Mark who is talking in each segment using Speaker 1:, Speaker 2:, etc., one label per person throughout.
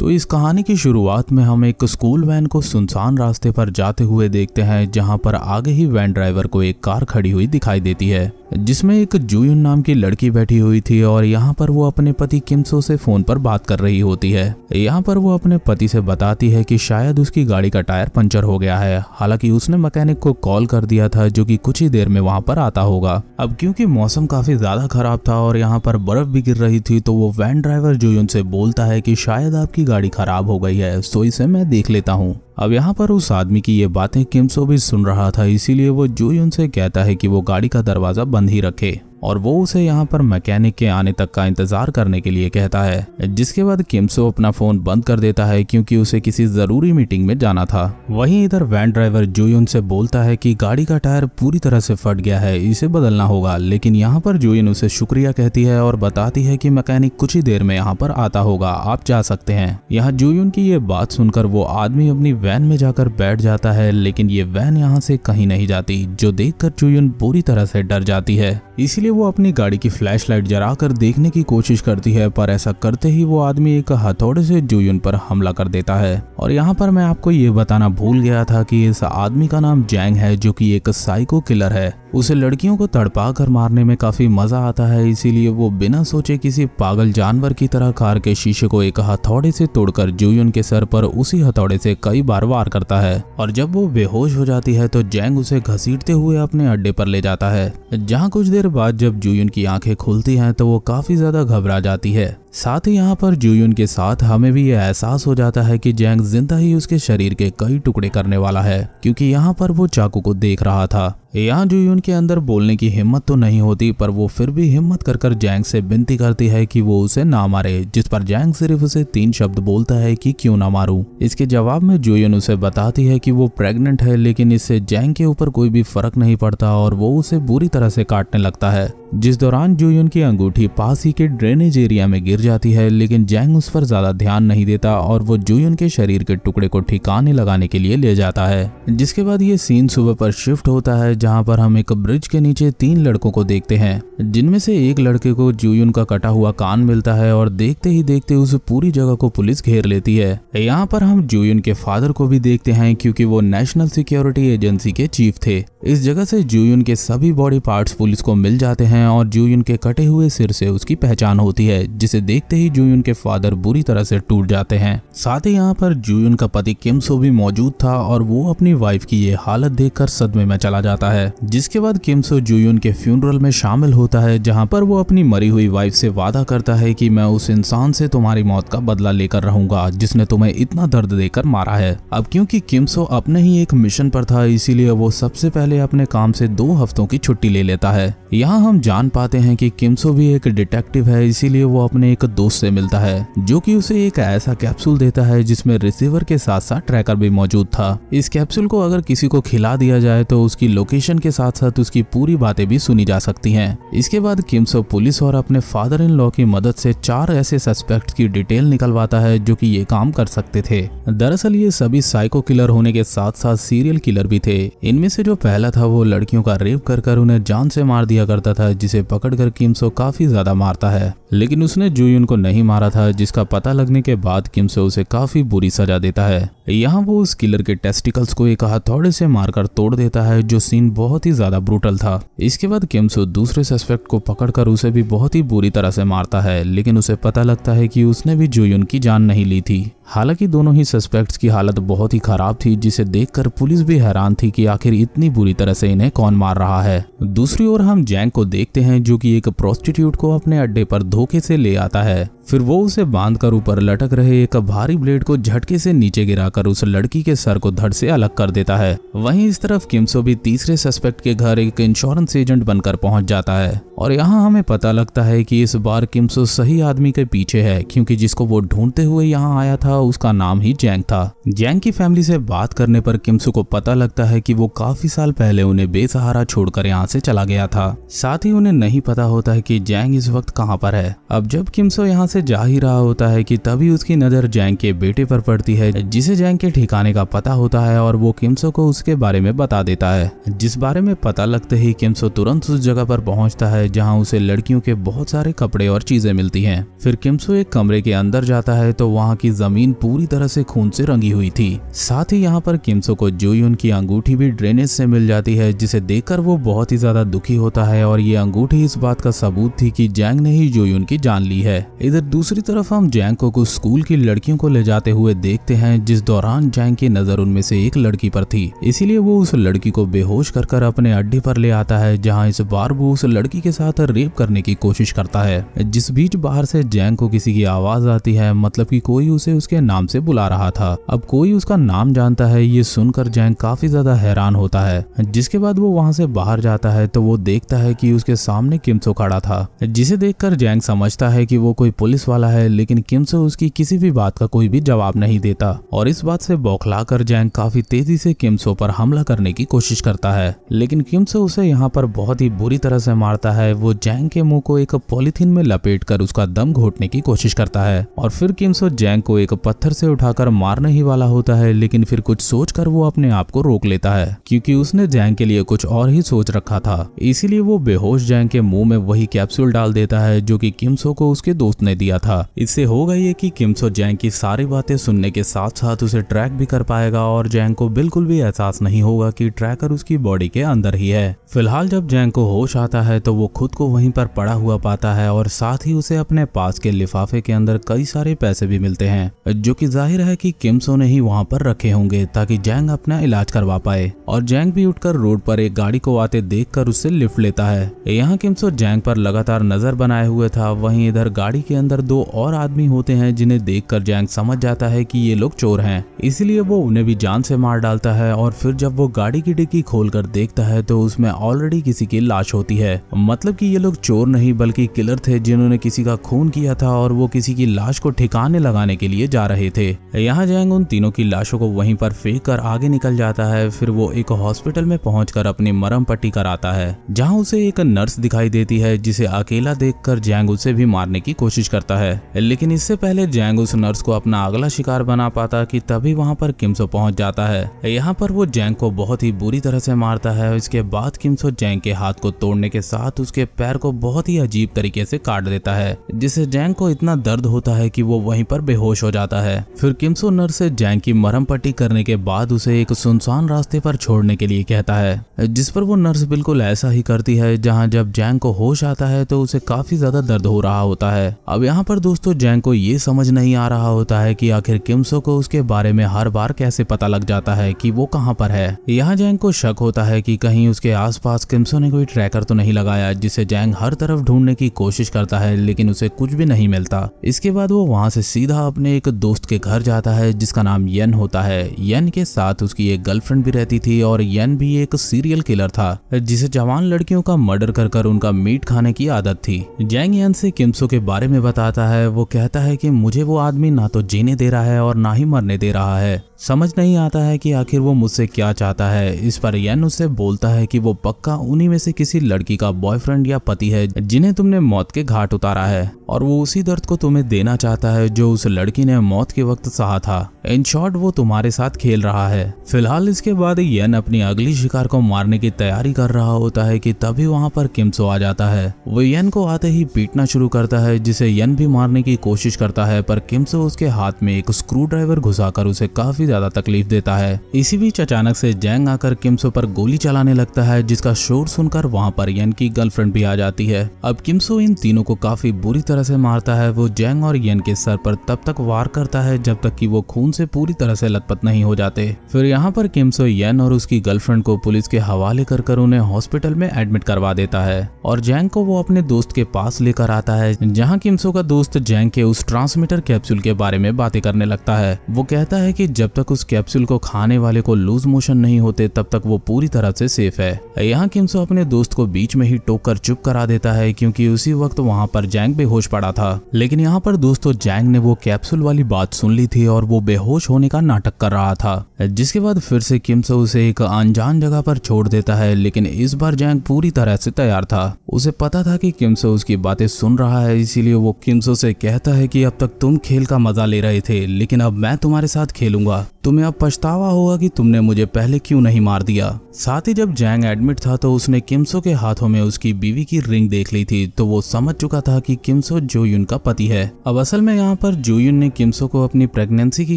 Speaker 1: तो इस कहानी की शुरुआत में हम एक स्कूल वैन को सुनसान रास्ते पर जाते हुए देखते हैं जहां पर आगे ही वैन ड्राइवर को एक कार खड़ी हुई दिखाई देती है जिसमें एक जूयुन नाम की लड़की बैठी हुई थी और यहाँ पर वो अपने पति किमसो से फोन पर बात कर रही होती है यहाँ पर वो अपने पति से बताती है कि शायद उसकी गाड़ी का टायर पंचर हो गया है हालांकि उसने मैकेनिक को कॉल कर दिया था जो कि कुछ ही देर में वहाँ पर आता होगा अब क्योंकि मौसम काफी ज्यादा खराब था और यहाँ पर बर्फ भी गिर रही थी तो वो वैन ड्राइवर जूयुन से बोलता है की शायद आपकी गाड़ी खराब हो गई है सो तो इसे मैं देख लेता हूँ अब यहाँ पर उस आदमी की ये बातें किमसो भी सुन रहा था इसीलिए वो जूही उनसे कहता है कि वो गाड़ी का दरवाजा बंद ही रखे और वो उसे यहाँ पर मैकेनिक के आने तक का इंतजार करने के लिए कहता है जिसके बाद किम्सो अपना फोन बंद कर देता है क्योंकि उसे किसी जरूरी मीटिंग में जाना था वहीं इधर वैन ड्राइवर जूयुन से बोलता है कि गाड़ी का टायर पूरी तरह से फट गया है इसे बदलना होगा लेकिन यहाँ पर जूयुन उसे शुक्रिया कहती है और बताती है की मैकेनिक कुछ ही देर में यहाँ पर आता होगा आप जा सकते हैं यहाँ जूयुन की ये बात सुनकर वो आदमी अपनी वैन में जाकर बैठ जाता है लेकिन ये वैन यहाँ से कहीं नहीं जाती जो देख कर पूरी तरह से डर जाती है इसीलिए इसीलिए वो अपनी गाड़ी की फ्लैश फ्लैशलाइट जलाकर देखने की कोशिश करती है पर ऐसा करते ही वो आदमी एक हथौड़े से जुयुन पर हमला कर देता है और यहाँ पर मैं आपको ये बताना भूल गया था कि इस आदमी का नाम जैंग है जो कि एक साइको किलर है उसे लड़कियों को तड़पा कर मारने में काफी मजा आता है इसीलिए वो बिना सोचे किसी पागल जानवर की तरह कार के शीशे को एक हथौड़े से तोड़कर जुयुन के सर पर उसी हथौड़े से कई बार वार करता है और जब वो बेहोश हो जाती है तो जैंग उसे घसीटते हुए अपने अड्डे पर ले जाता है जहाँ कुछ देर बाद जब जूयन की आंखें खुलती हैं तो वो काफ़ी ज़्यादा घबरा जाती है साथ ही यहाँ पर जूयून के साथ हमें भी यह एहसास हो जाता है कि जैंग जिंदा ही उसके शरीर के कई टुकड़े करने वाला है क्योंकि यहाँ पर वो चाकू को देख रहा था यहाँ जूयून के अंदर बोलने की हिम्मत तो नहीं होती पर वो फिर भी हिम्मत कर कर जैंग से विनती करती है कि वो उसे ना मारे जिस पर जैंग सिर्फ उसे तीन शब्द बोलता है कि क्यों ना मारू इसके जवाब में जूयून उसे बताती है कि वो प्रेग्नेंट है लेकिन इससे जैंग के ऊपर कोई भी फर्क नहीं पड़ता और वो उसे बुरी तरह से काटने लगता है जिस दौरान जूयुन की अंगूठी पास ही के ड्रेनेज एरिया में गिर जाती है लेकिन जैंग उस पर ज्यादा ध्यान नहीं देता और वो जूयुन के शरीर के टुकड़े को ठिकाने लगाने के लिए ले जाता है जिसके बाद ये सीन सुबह पर शिफ्ट होता है जहाँ पर हम एक ब्रिज के नीचे तीन लड़कों को देखते हैं जिनमें से एक लड़के को जूयुन का कटा हुआ कान मिलता है और देखते ही देखते उस पूरी जगह को पुलिस घेर लेती है यहाँ पर हम जूयुन के फादर को भी देखते हैं क्योंकि वो नेशनल सिक्योरिटी एजेंसी के चीफ थे इस जगह से जूयुन के सभी बॉडी पार्ट्स पुलिस को मिल जाते हैं हैं और जूयुन के कटे हुए सिर से उसकी पहचान होती है जिसे देखते ही जूयुन के फादर बुरी तरह से टूट जाते हैं साथ ही यहाँ पर जूयुन का पति किम्सो भी मौजूद था और वो अपनी वाइफ की ये हालत देख सदमे में चला जाता है जिसके बाद किम्सो जूयुन के फ्यूनरल में शामिल होता है जहाँ पर वो अपनी मरी हुई वाइफ से वादा करता है की मैं उस इंसान से तुम्हारी मौत का बदला लेकर रहूंगा जिसने तुम्हें इतना दर्द देकर मारा है अब क्योंकि किम्सो अपने ही एक मिशन पर था इसीलिए वो सबसे पहले अपने काम से दो हफ्तों की छुट्टी ले लेता है यहाँ हम जान पाते हैं कि किम्सो भी एक डिटेक्टिव है इसीलिए वो अपने एक दोस्त से मिलता है जो कि उसे एक ऐसा कैप्सूल देता है जिसमें रिसीवर के साथ साथ ट्रैकर भी मौजूद था इस कैप्सूल को अगर किसी को खिला दिया जाए तो उसकी लोकेशन के साथ साथ उसकी पूरी बातें भी सुनी जा सकती है इसके बाद किम्सो पुलिस और अपने फादर इन लॉ की मदद से चार ऐसे सस्पेक्ट की डिटेल निकलवाता है जो की ये काम कर सकते थे दरअसल ये सभी साइको किलर होने के साथ साथ सीरियल किलर भी थे इनमें से जो पहला था वो लड़कियों का रेप कर कर उन्हें जान से मार दिया करता था जिसे पकड़कर किमसो काफी ज्यादा मारता है लेकिन उसने जुयुन को नहीं मारा था जिसका पता लगने के बाद किमसो उसे काफी बुरी सजा देता है यहाँ वो उस किलर के टेस्टिकल्स को एक हथौड़े से मारकर तोड़ देता है जो सीन बहुत ही ज्यादा ब्रूटल था इसके बाद किमसो दूसरे सस्पेक्ट को पकड़कर उसे भी बहुत ही बुरी तरह से मारता है लेकिन उसे पता लगता है कि उसने भी जुयुन की जान नहीं ली थी हालांकि दोनों ही सस्पेक्ट्स की हालत बहुत ही खराब थी जिसे देखकर पुलिस भी हैरान थी कि आखिर इतनी बुरी तरह से इन्हें कौन मार रहा है दूसरी ओर हम जैंग को देखते हैं जो कि एक प्रोस्टिट्यूट को अपने अड्डे पर धोखे से ले आता है फिर वो उसे बांधकर ऊपर लटक रहे एक भारी ब्लेड को झटके से नीचे गिराकर उस लड़की के सर को धड़ से अलग कर देता है वहीं इस तरफ किम्सो भी तीसरे सस्पेक्ट के घर एक इंश्योरेंस एजेंट बनकर पहुंच जाता है और यहाँ हमें पता लगता है कि इस बार किम्सो सही आदमी के पीछे है क्योंकि जिसको वो ढूंढते हुए यहाँ आया था उसका नाम ही जैंग था जैंग की फैमिली से बात करने पर किम्सो को पता लगता है कि वो काफी साल पहले उन्हें बेसहारा छोड़कर यहाँ से चला गया था साथ ही उन्हें नहीं पता होता है कि जैंग इस वक्त कहाँ पर है अब जब किम्सो यहाँ से से जा ही रहा होता है कि तभी उसकी नज़र जैंग के बेटे पर पड़ती है जिसे जैंग के ठिकाने का पता होता है और वो किम्सो को उसके बारे में बता देता है जिस बारे में पता लगते ही किम्सो तुरंत उस जगह पर पहुंचता है जहां उसे लड़कियों के बहुत सारे कपड़े और चीजें मिलती हैं फिर किम्सो एक कमरे के अंदर जाता है तो वहाँ की जमीन पूरी तरह से खून से रंगी हुई थी साथ ही यहाँ पर किम्सो को जोयुन की अंगूठी भी ड्रेनेज से मिल जाती है जिसे देखकर वो बहुत ही ज्यादा दुखी होता है और ये अंगूठी इस बात का सबूत थी की जैंग ने ही जोयुन की जान ली है इधर दूसरी तरफ हम जैंको को स्कूल की लड़कियों को ले जाते हुए देखते हैं जिस दौरान जैंग की नजर उनमें से एक लड़की पर थी इसीलिए वो उस लड़की को बेहोश कर कर अपने अड्डे पर ले आता है जहाँ इस बार वो उस लड़की के साथ रेप करने की कोशिश करता है जिस बीच बाहर से जैंग को किसी की आवाज आती है मतलब की कोई उसे उसके नाम से बुला रहा था अब कोई उसका नाम जानता है ये सुनकर जैंग काफी ज्यादा हैरान होता है जिसके बाद वो वहाँ से बाहर जाता है तो वो देखता है की उसके सामने किमसो खड़ा था जिसे देखकर जैंग समझता है की वो कोई पुलिस वाला है लेकिन किमसो उसकी किसी भी बात का कोई भी जवाब नहीं देता और इस बात से बौखला कर जैंग काफी तेजी से किमसो पर हमला करने की कोशिश करता है लेकिन किमसो उसे यहाँ पर बहुत ही बुरी तरह से मारता है वो जैंग के मुंह को एक पॉलिथीन में लपेट कर उसका दम घोटने की कोशिश करता है और फिर किमसो जैंग को एक पत्थर से उठाकर मारने ही वाला होता है लेकिन फिर कुछ सोच कर वो अपने आप को रोक लेता है क्योंकि उसने जैंग के लिए कुछ और ही सोच रखा था इसीलिए वो बेहोश जैंग के मुंह में वही कैप्सूल डाल देता है जो कि किमसो को उसके दोस्त ने दिया था इससे होगा ये कि किम्सो जैंग की सारी बातें सुनने के साथ साथ उसे ट्रैक भी कर पाएगा और जैंग को बिल्कुल भी एहसास नहीं होगा कि ट्रैकर उसकी बॉडी के अंदर ही है फिलहाल जब जैंग को होश आता है तो वो खुद को वहीं पर पड़ा हुआ पाता है और साथ ही उसे अपने पास के लिफाफे के अंदर कई सारे पैसे भी मिलते हैं जो कि जाहिर है कि किम्सो ने ही वहां पर रखे होंगे ताकि जैंग अपना इलाज करवा पाए और जैंग भी उठकर रोड पर एक गाड़ी को आते कर उससे लिफ्ट लेता है यहाँ किम्सो जैंग पर लगातार नजर बनाए हुए था वही इधर गाड़ी के अंदर अंदर दो और आदमी होते हैं जिन्हें देखकर जैंग समझ जाता है कि ये लोग चोर हैं इसलिए वो उन्हें भी जान से मार डालता है और फिर जब वो गाड़ी की डिक्की खोलकर देखता है तो उसमें ऑलरेडी किसी की लाश होती है मतलब कि ये लोग चोर नहीं बल्कि किलर थे जिन्होंने किसी का खून किया था और वो किसी की लाश को ठिकाने लगाने के लिए जा रहे थे यहाँ जैंग उन तीनों की लाशों को वहीं पर फेंक कर आगे निकल जाता है फिर वो एक हॉस्पिटल में कर अपनी मरम पट्टी कराता है जहाँ उसे एक नर्स दिखाई देती है जिसे अकेला देखकर जैंग उसे भी मारने की कोशिश कर करता है लेकिन इससे पहले जैंग उस नर्स को अपना अगला शिकार बना पाता कि तभी वहाँ पर किम्सो पहुँच जाता है यहाँ पर वो जैंग को बहुत ही बुरी तरह से मारता है इसके बाद किम्सो जैंग के हाथ को तोड़ने के साथ उसके पैर को बहुत ही अजीब तरीके से काट देता है जिससे जैंग को इतना दर्द होता है कि वो वहीं पर बेहोश हो जाता है फिर किम्सो नर्स से जैंग की मरम पट्टी करने के बाद उसे एक सुनसान रास्ते पर छोड़ने के लिए कहता है जिस पर वो नर्स बिल्कुल ऐसा ही करती है जहाँ जब जैंग को होश आता है तो उसे काफी ज्यादा दर्द हो रहा होता है अब यहाँ पर दोस्तों जैंग को ये समझ नहीं आ रहा होता है कि आखिर किम्सो को उसके बारे में हर बार कैसे पता लग जाता है कि वो कहाँ पर है यहाँ जैंग को शक होता है कि कहीं उसके आसपास किम्सो ने कोई ट्रैकर तो नहीं लगाया जिसे जैंग हर तरफ ढूंढने की कोशिश करता है लेकिन उसे कुछ भी नहीं मिलता इसके बाद वो वहाँ से सीधा अपने एक दोस्त के घर जाता है जिसका नाम यन होता है यन के साथ उसकी एक गर्लफ्रेंड भी रहती थी और यन भी एक सीरियल किलर था जिसे जवान लड़कियों का मर्डर कर उनका मीट खाने की आदत थी जैंग यन से किम्सो के बारे में बता बताता है वो कहता है कि मुझे वो आदमी ना तो जीने दे रहा है और ना ही मरने दे रहा है समझ नहीं आता है कि आखिर वो मुझसे क्या चाहता है इस पर यन उससे बोलता है कि वो पक्का उन्हीं में से किसी लड़की का बॉयफ्रेंड या पति है जिन्हें तुमने मौत के घाट उतारा है और वो उसी दर्द को तुम्हें देना चाहता है जो उस लड़की ने मौत के वक्त सहा था इन शॉर्ट वो तुम्हारे साथ खेल रहा है फिलहाल इसके बाद यन अपनी अगली शिकार को मारने की तैयारी कर रहा होता है की तभी वहाँ पर किम्सो आ जाता है वो यन को आते ही पीटना शुरू करता है जिसे यन भी मारने की कोशिश करता है पर किम्सो उसके हाथ में एक स्क्रू ड्राइवर घुसा उसे काफी ज्यादा तकलीफ देता है इसी बीच अचानक से जैंग आकर किम्सो पर गोली चलाने लगता है जिसका शोर सुनकर वहां पर यन की गर्लफ्रेंड भी आ जाती है अब किम्सो इन तीनों को काफी बुरी तरह से मारता है वो जैंग और यन के सर पर तब तक वार करता है जब तक कि वो खून से पूरी तरह से लतपत नहीं हो जाते फिर यहाँ पर किम्सो यन और उसकी गर्लफ्रेंड को पुलिस के हवाले कर कर उन्हें हॉस्पिटल में एडमिट करवा देता है और जैंग को वो अपने दोस्त के पास लेकर आता है जहाँ किम्सो का दोस्त जैंग के उस ट्रांसमीटर कैप्सूल के बारे में बातें करने लगता है वो कहता है की जब तक उस कैप्सूल को खाने वाले को लूज मोशन नहीं होते तब तक वो पूरी तरह से सेफ है यहाँ किमसो अपने दोस्त को बीच में ही टोक कर चुप करा देता है क्योंकि उसी वक्त वहाँ पर जैंग बेहोश पड़ा था लेकिन यहाँ पर दोस्तों जैंग ने वो कैप्सूल वाली बात सुन ली थी और वो बेहोश होने का नाटक कर रहा था जिसके बाद फिर से किमसो उसे एक अनजान जगह पर छोड़ देता है लेकिन इस बार जैंग पूरी तरह से तैयार था उसे पता था कि किमसो उसकी बातें सुन रहा है इसीलिए वो किमसो से कहता है कि अब तक तुम खेल का मजा ले रहे थे लेकिन अब मैं तुम्हारे साथ खेलूंगा तुम्हें अब पछतावा होगा कि तुमने मुझे पहले क्यों नहीं मार दिया साथ ही जब जैंग एडमिट था तो उसने किम्सो के हाथों में उसकी बीवी की रिंग देख ली थी तो वो समझ चुका था कि किम्सो जोयुन का पति है अब असल में यहाँ पर जोयुन ने किम्सो को अपनी प्रेगनेंसी की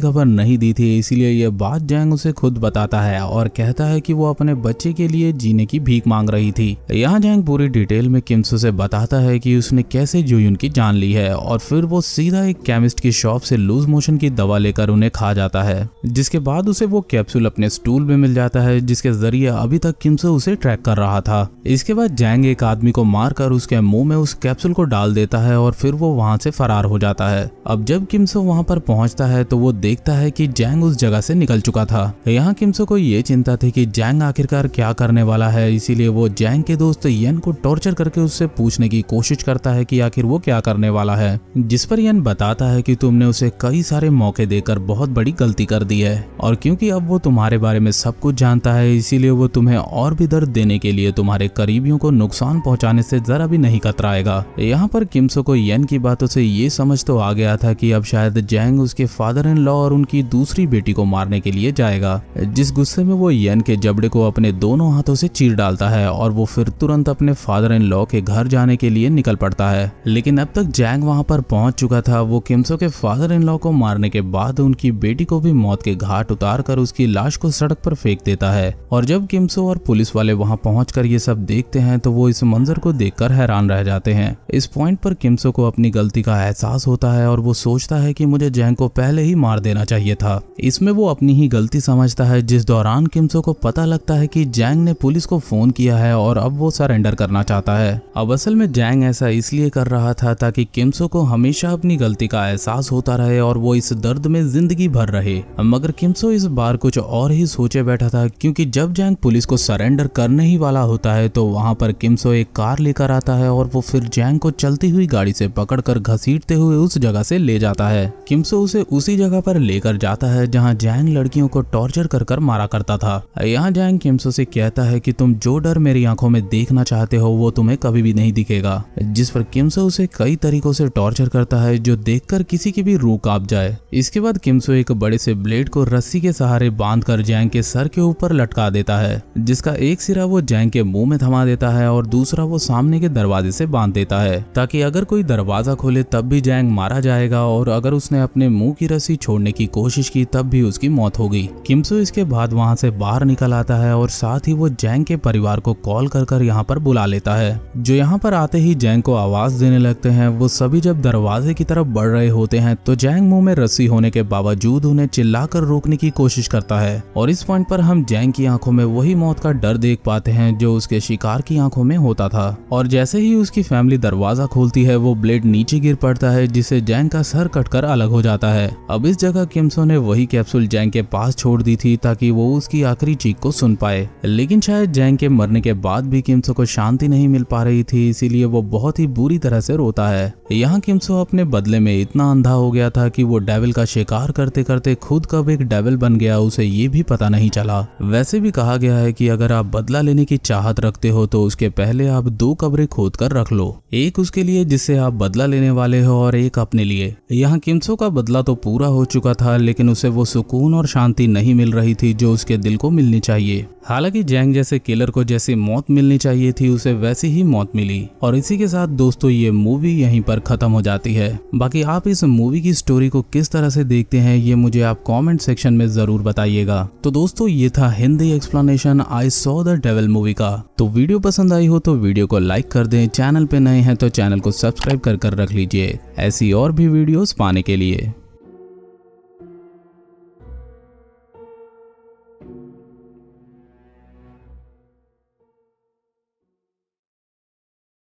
Speaker 1: खबर नहीं दी थी इसीलिए यह बात जैंग उसे खुद बताता है और कहता है की वो अपने बच्चे के लिए जीने की भीख मांग रही थी यहाँ जैंग पूरी डिटेल में किम्सो से बताता है की उसने कैसे जोयुन की जान ली है और फिर वो सीधा एक केमिस्ट की शॉप से लूज मोशन की दवा लेकर उन्हें खा जाता है जिसके बाद उसे वो कैप्सूल अपने स्टूल में मिल जाता है जिसके जरिए अभी तक किमसे उसे ट्रैक कर रहा था इसके बाद जैंग एक आदमी को मारकर उसके मुंह में उस कैप्सूल को डाल देता है और फिर वो वहां से फरार हो जाता है अब जब किम्सो वहां पर पहुंचता है तो वो देखता है कि जैंग उस जगह से निकल चुका था यहाँ किम्सो को ये चिंता थी कि जैंग आखिरकार क्या करने वाला है इसीलिए वो जैंग के दोस्त यन को टॉर्चर करके उससे पूछने की कोशिश करता है की आखिर वो क्या करने वाला है जिस पर यन बताता है की तुमने उसे कई सारे मौके देकर बहुत बड़ी गलती कर दी दी है और क्योंकि अब वो तुम्हारे बारे में सब कुछ जानता है इसीलिए वो तुम्हें और भी दर्द देने के लिए तुम्हारे करीबियों को नुकसान पहुंचाने से जरा भी नहीं कतराएगा यहाँ पर किम्सो को येन की बातों से ये समझ तो आ गया था कि अब शायद जैंग उसके फादर इन लॉ और उनकी दूसरी बेटी को मारने के लिए जाएगा जिस गुस्से में वो येन के जबड़े को अपने दोनों हाथों से चीर डालता है और वो फिर तुरंत अपने फादर इन लॉ के घर जाने के लिए निकल पड़ता है लेकिन अब तक जैंग वहां पर पहुंच चुका था वो किम्सो के फादर इन लॉ को मारने के बाद उनकी बेटी को भी मौत के घाट उतार कर उसकी लाश को सड़क पर फेंक देता है और जब किम्सो और पुलिस वाले वहां कर ये सब देखते हैं तो वो इस मंजर को देख हैरान रह जाते हैं इस पॉइंट पर किम्सो को अपनी गलती का एहसास होता है और वो सोचता है की मुझे जैंग को पहले ही मार देना चाहिए था इसमें वो अपनी ही गलती समझता है जिस दौरान किम्सो को पता लगता है की जैंग ने पुलिस को फोन किया है और अब वो सरेंडर करना चाहता है अब असल में जैंग ऐसा इसलिए कर रहा था ताकि किम्सो को हमेशा अपनी गलती का एहसास होता रहे और वो इस दर्द में जिंदगी भर रहे मगर किमसो इस बार कुछ और ही सोचे बैठा था क्योंकि जब जैंग पुलिस को सरेंडर करने ही वाला होता है तो वहां पर किमसो एक कार लेकर आता है और वो फिर जैंग को चलती हुई गाड़ी से पकड़कर घसीटते हुए उस जगह से ले जाता है किमसो उसे उसी जगह पर लेकर जाता है जहाँ जैंग लड़कियों को टॉर्चर कर कर मारा करता था यहाँ जैंग किमसो से कहता है की तुम जो डर मेरी आंखों में देखना चाहते हो वो तुम्हें कभी भी नहीं दिखेगा जिस पर किमसो उसे कई तरीकों से टॉर्चर करता है जो देख किसी की भी रूह काप जाए इसके बाद किमसो एक बड़े से ब्लेड ब्लेड को रस्सी के सहारे बांधकर जैंग के सर के ऊपर लटका देता है जिसका एक सिरा वो जैंग के मुंह में थमा देता है और दूसरा वो सामने के दरवाजे से बांध देता है ताकि अगर कोई दरवाजा खोले तब भी जैंग मारा जाएगा और अगर उसने अपने मुंह की रस्सी छोड़ने की कोशिश की तब भी उसकी मौत होगी किमसो इसके बाद वहां से बाहर निकल आता है और साथ ही वो जैंग के परिवार को कॉल कर कर यहाँ पर बुला लेता है जो यहाँ पर आते ही जैंग को आवाज देने लगते हैं वो सभी जब दरवाजे की तरफ बढ़ रहे होते हैं तो जैंग मुंह में रस्सी होने के बावजूद उन्हें चिल्ला जाकर रोकने की कोशिश करता है और इस पॉइंट पर हम जैंग की आंखों में वही मौत का डर देख पाते हैं जो उसके शिकार की आंखों में होता था और जैसे ही उसकी फैमिली दरवाजा खोलती है वो ब्लेड नीचे गिर पड़ता है जिससे जैंग का सर कटकर अलग हो जाता है अब इस जगह किम्सो ने वही कैप्सूल जैंग के पास छोड़ दी थी ताकि वो उसकी आखिरी चीख को सुन पाए लेकिन शायद जैंग के मरने के बाद भी किम्सो को शांति नहीं मिल पा रही थी इसीलिए वो बहुत ही बुरी तरह से रोता है यहाँ किम्सो अपने बदले में इतना अंधा हो गया था कि वो डेविल का शिकार करते करते खुद कब एक डेविल बन गया उसे ये भी पता नहीं चला वैसे भी कहा गया है कि अगर आप बदला लेने की चाहत रखते हो तो उसके पहले आप दो कब्रें खोद कर रख लो एक उसके लिए जिससे आप बदला लेने वाले हो और एक अपने लिए यहाँ किमसो का बदला तो पूरा हो चुका था लेकिन उसे वो सुकून और शांति नहीं मिल रही थी जो उसके दिल को मिलनी चाहिए हालांकि जैंग जैसे किलर को जैसी मौत मिलनी चाहिए थी उसे वैसी ही मौत मिली और इसी के साथ दोस्तों ये मूवी यहीं पर खत्म हो जाती है बाकी आप इस मूवी की स्टोरी को किस तरह से देखते हैं ये मुझे आप कॉमेंट कमेंट सेक्शन में जरूर बताइएगा तो दोस्तों ये था Hindi explanation I saw the devil movie का तो वीडियो पसंद आई हो तो वीडियो को लाइक कर दें चैनल पे नए हैं तो चैनल को सब्सक्राइब कर कर रख लीजिए ऐसी और भी वीडियोस पाने के लिए